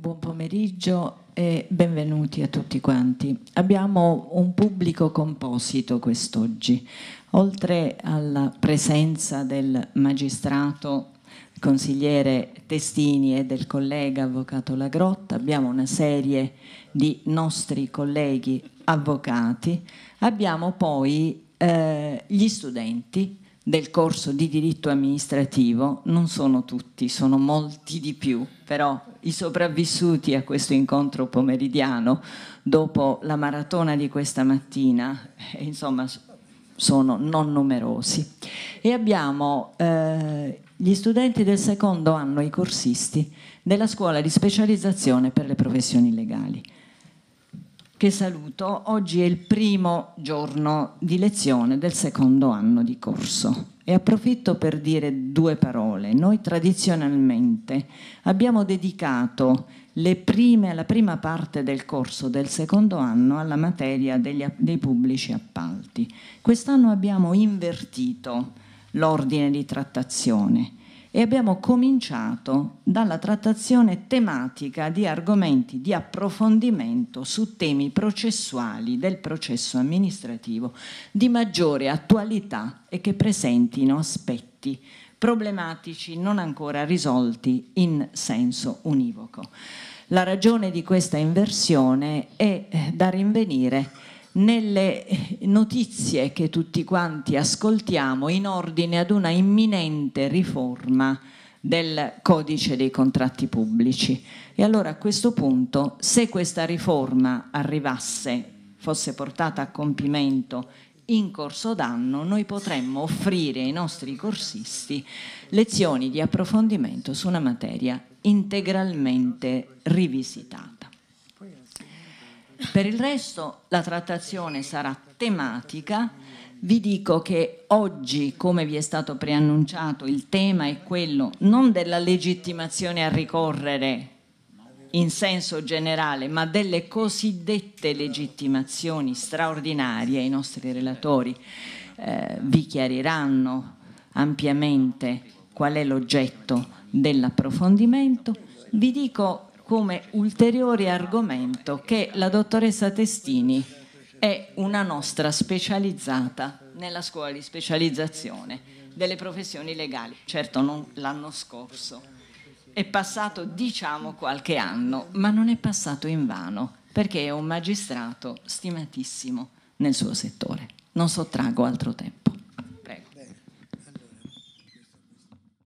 buon pomeriggio e benvenuti a tutti quanti. Abbiamo un pubblico composito quest'oggi. Oltre alla presenza del magistrato consigliere Testini e del collega avvocato Lagrotta, abbiamo una serie di nostri colleghi avvocati, abbiamo poi eh, gli studenti del corso di diritto amministrativo, non sono tutti, sono molti di più, però i sopravvissuti a questo incontro pomeridiano, dopo la maratona di questa mattina, eh, insomma, sono non numerosi. E abbiamo eh, gli studenti del secondo anno, i corsisti, della scuola di specializzazione per le professioni legali che saluto. Oggi è il primo giorno di lezione del secondo anno di corso e approfitto per dire due parole. Noi tradizionalmente abbiamo dedicato prime, la prima parte del corso del secondo anno alla materia degli, dei pubblici appalti. Quest'anno abbiamo invertito l'ordine di trattazione e abbiamo cominciato dalla trattazione tematica di argomenti di approfondimento su temi processuali del processo amministrativo di maggiore attualità e che presentino aspetti problematici non ancora risolti in senso univoco. La ragione di questa inversione è eh, da rinvenire nelle notizie che tutti quanti ascoltiamo in ordine ad una imminente riforma del codice dei contratti pubblici. E allora a questo punto, se questa riforma arrivasse, fosse portata a compimento in corso d'anno, noi potremmo offrire ai nostri corsisti lezioni di approfondimento su una materia integralmente rivisitata. Per il resto la trattazione sarà tematica, vi dico che oggi, come vi è stato preannunciato, il tema è quello non della legittimazione a ricorrere in senso generale, ma delle cosiddette legittimazioni straordinarie. I nostri relatori eh, vi chiariranno ampiamente qual è l'oggetto dell'approfondimento. Vi dico come ulteriore argomento che la dottoressa Testini è una nostra specializzata nella scuola di specializzazione delle professioni legali, certo non l'anno scorso. È passato diciamo qualche anno, ma non è passato in vano, perché è un magistrato stimatissimo nel suo settore. Non sottraggo altro tempo.